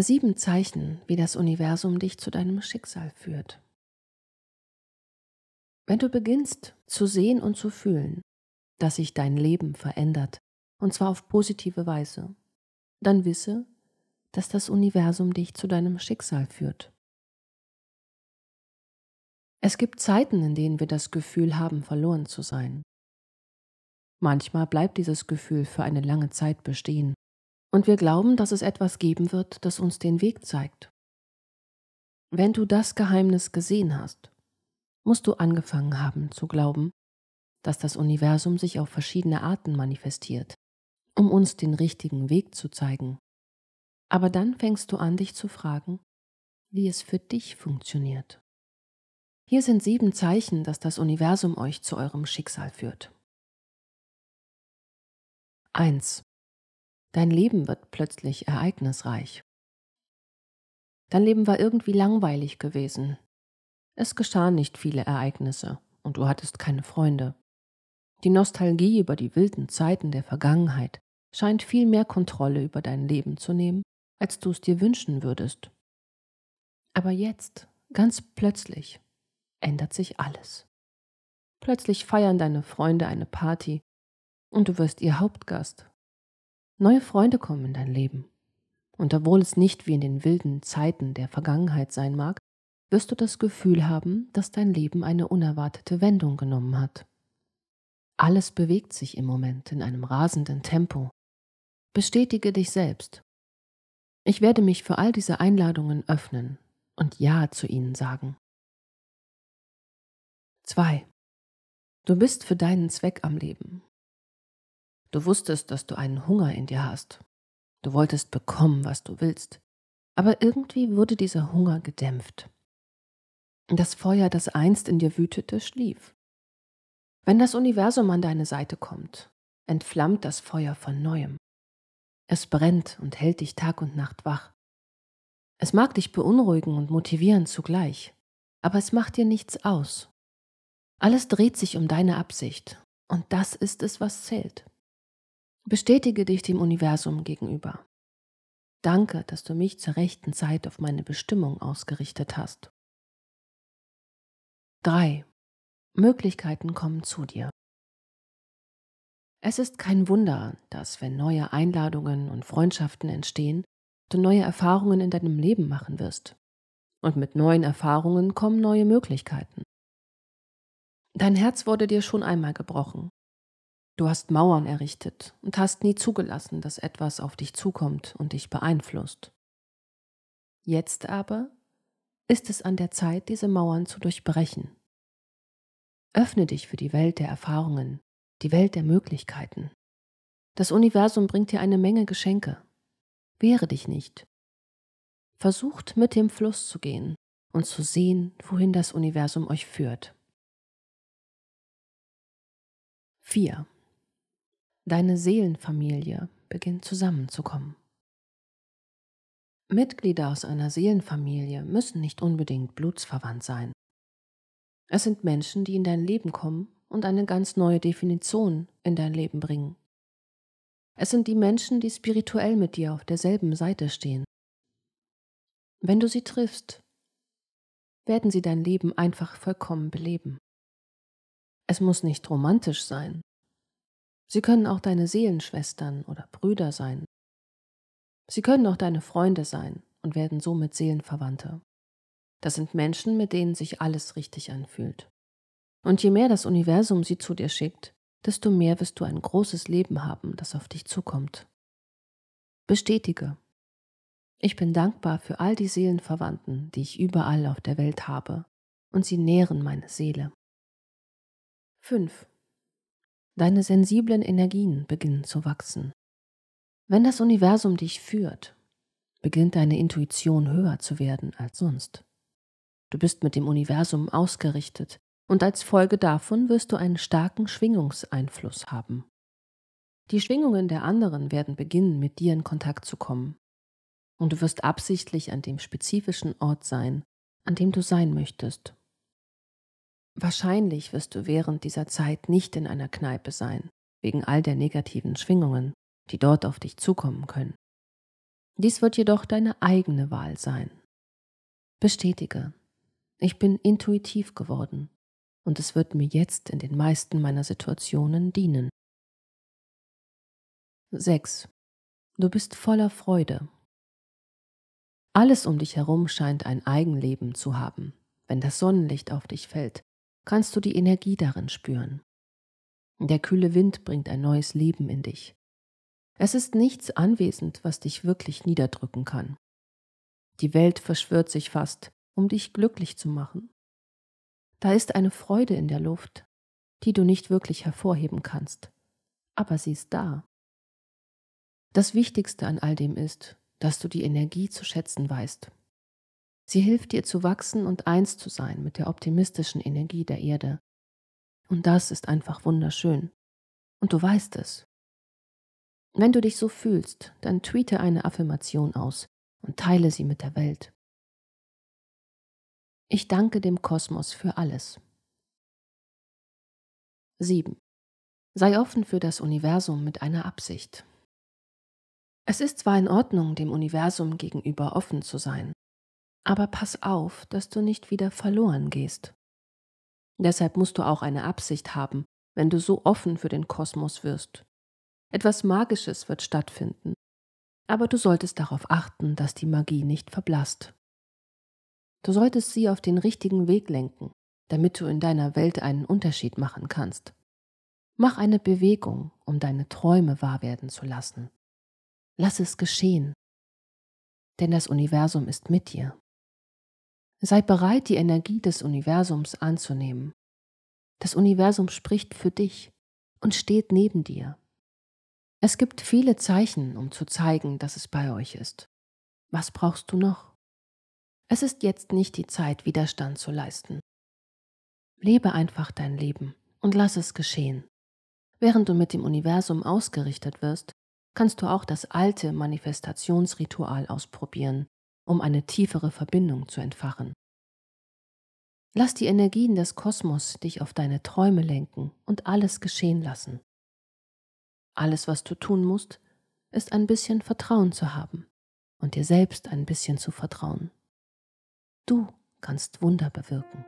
Sieben Zeichen, wie das Universum dich zu deinem Schicksal führt. Wenn du beginnst zu sehen und zu fühlen, dass sich dein Leben verändert, und zwar auf positive Weise, dann wisse, dass das Universum dich zu deinem Schicksal führt. Es gibt Zeiten, in denen wir das Gefühl haben, verloren zu sein. Manchmal bleibt dieses Gefühl für eine lange Zeit bestehen und wir glauben, dass es etwas geben wird, das uns den Weg zeigt. Wenn du das Geheimnis gesehen hast, musst du angefangen haben zu glauben, dass das Universum sich auf verschiedene Arten manifestiert, um uns den richtigen Weg zu zeigen. Aber dann fängst du an, dich zu fragen, wie es für dich funktioniert. Hier sind sieben Zeichen, dass das Universum euch zu eurem Schicksal führt. 1. Dein Leben wird plötzlich ereignisreich. Dein Leben war irgendwie langweilig gewesen. Es geschahen nicht viele Ereignisse und du hattest keine Freunde. Die Nostalgie über die wilden Zeiten der Vergangenheit scheint viel mehr Kontrolle über dein Leben zu nehmen, als du es dir wünschen würdest. Aber jetzt, ganz plötzlich, ändert sich alles. Plötzlich feiern deine Freunde eine Party und du wirst ihr Hauptgast Neue Freunde kommen in dein Leben. Und obwohl es nicht wie in den wilden Zeiten der Vergangenheit sein mag, wirst du das Gefühl haben, dass dein Leben eine unerwartete Wendung genommen hat. Alles bewegt sich im Moment in einem rasenden Tempo. Bestätige dich selbst. Ich werde mich für all diese Einladungen öffnen und Ja zu ihnen sagen. 2. Du bist für deinen Zweck am Leben Du wusstest, dass du einen Hunger in dir hast. Du wolltest bekommen, was du willst. Aber irgendwie wurde dieser Hunger gedämpft. Das Feuer, das einst in dir wütete, schlief. Wenn das Universum an deine Seite kommt, entflammt das Feuer von neuem. Es brennt und hält dich Tag und Nacht wach. Es mag dich beunruhigen und motivieren zugleich, aber es macht dir nichts aus. Alles dreht sich um deine Absicht, und das ist es, was zählt. Bestätige dich dem Universum gegenüber. Danke, dass du mich zur rechten Zeit auf meine Bestimmung ausgerichtet hast. 3. Möglichkeiten kommen zu dir. Es ist kein Wunder, dass wenn neue Einladungen und Freundschaften entstehen, du neue Erfahrungen in deinem Leben machen wirst. Und mit neuen Erfahrungen kommen neue Möglichkeiten. Dein Herz wurde dir schon einmal gebrochen, Du hast Mauern errichtet und hast nie zugelassen, dass etwas auf dich zukommt und dich beeinflusst. Jetzt aber ist es an der Zeit, diese Mauern zu durchbrechen. Öffne dich für die Welt der Erfahrungen, die Welt der Möglichkeiten. Das Universum bringt dir eine Menge Geschenke. Wehre dich nicht. Versucht mit dem Fluss zu gehen und zu sehen, wohin das Universum euch führt. 4. Deine Seelenfamilie beginnt zusammenzukommen. Mitglieder aus einer Seelenfamilie müssen nicht unbedingt blutsverwandt sein. Es sind Menschen, die in dein Leben kommen und eine ganz neue Definition in dein Leben bringen. Es sind die Menschen, die spirituell mit dir auf derselben Seite stehen. Wenn du sie triffst, werden sie dein Leben einfach vollkommen beleben. Es muss nicht romantisch sein, Sie können auch deine Seelenschwestern oder Brüder sein. Sie können auch deine Freunde sein und werden somit Seelenverwandte. Das sind Menschen, mit denen sich alles richtig anfühlt. Und je mehr das Universum sie zu dir schickt, desto mehr wirst du ein großes Leben haben, das auf dich zukommt. Bestätige. Ich bin dankbar für all die Seelenverwandten, die ich überall auf der Welt habe, und sie nähren meine Seele. 5. Deine sensiblen Energien beginnen zu wachsen. Wenn das Universum dich führt, beginnt deine Intuition höher zu werden als sonst. Du bist mit dem Universum ausgerichtet und als Folge davon wirst du einen starken Schwingungseinfluss haben. Die Schwingungen der anderen werden beginnen, mit dir in Kontakt zu kommen. Und du wirst absichtlich an dem spezifischen Ort sein, an dem du sein möchtest. Wahrscheinlich wirst du während dieser Zeit nicht in einer Kneipe sein, wegen all der negativen Schwingungen, die dort auf dich zukommen können. Dies wird jedoch deine eigene Wahl sein. Bestätige, ich bin intuitiv geworden und es wird mir jetzt in den meisten meiner Situationen dienen. 6. Du bist voller Freude. Alles um dich herum scheint ein Eigenleben zu haben, wenn das Sonnenlicht auf dich fällt kannst du die Energie darin spüren. Der kühle Wind bringt ein neues Leben in dich. Es ist nichts anwesend, was dich wirklich niederdrücken kann. Die Welt verschwört sich fast, um dich glücklich zu machen. Da ist eine Freude in der Luft, die du nicht wirklich hervorheben kannst, aber sie ist da. Das Wichtigste an all dem ist, dass du die Energie zu schätzen weißt Sie hilft dir zu wachsen und eins zu sein mit der optimistischen Energie der Erde. Und das ist einfach wunderschön. Und du weißt es. Wenn du dich so fühlst, dann tweete eine Affirmation aus und teile sie mit der Welt. Ich danke dem Kosmos für alles. 7. Sei offen für das Universum mit einer Absicht. Es ist zwar in Ordnung, dem Universum gegenüber offen zu sein, aber pass auf, dass du nicht wieder verloren gehst. Deshalb musst du auch eine Absicht haben, wenn du so offen für den Kosmos wirst. Etwas Magisches wird stattfinden, aber du solltest darauf achten, dass die Magie nicht verblasst. Du solltest sie auf den richtigen Weg lenken, damit du in deiner Welt einen Unterschied machen kannst. Mach eine Bewegung, um deine Träume wahr werden zu lassen. Lass es geschehen, denn das Universum ist mit dir. Sei bereit, die Energie des Universums anzunehmen. Das Universum spricht für dich und steht neben dir. Es gibt viele Zeichen, um zu zeigen, dass es bei euch ist. Was brauchst du noch? Es ist jetzt nicht die Zeit, Widerstand zu leisten. Lebe einfach dein Leben und lass es geschehen. Während du mit dem Universum ausgerichtet wirst, kannst du auch das alte Manifestationsritual ausprobieren, um eine tiefere Verbindung zu entfachen. Lass die Energien des Kosmos dich auf deine Träume lenken und alles geschehen lassen. Alles, was du tun musst, ist ein bisschen Vertrauen zu haben und dir selbst ein bisschen zu vertrauen. Du kannst Wunder bewirken.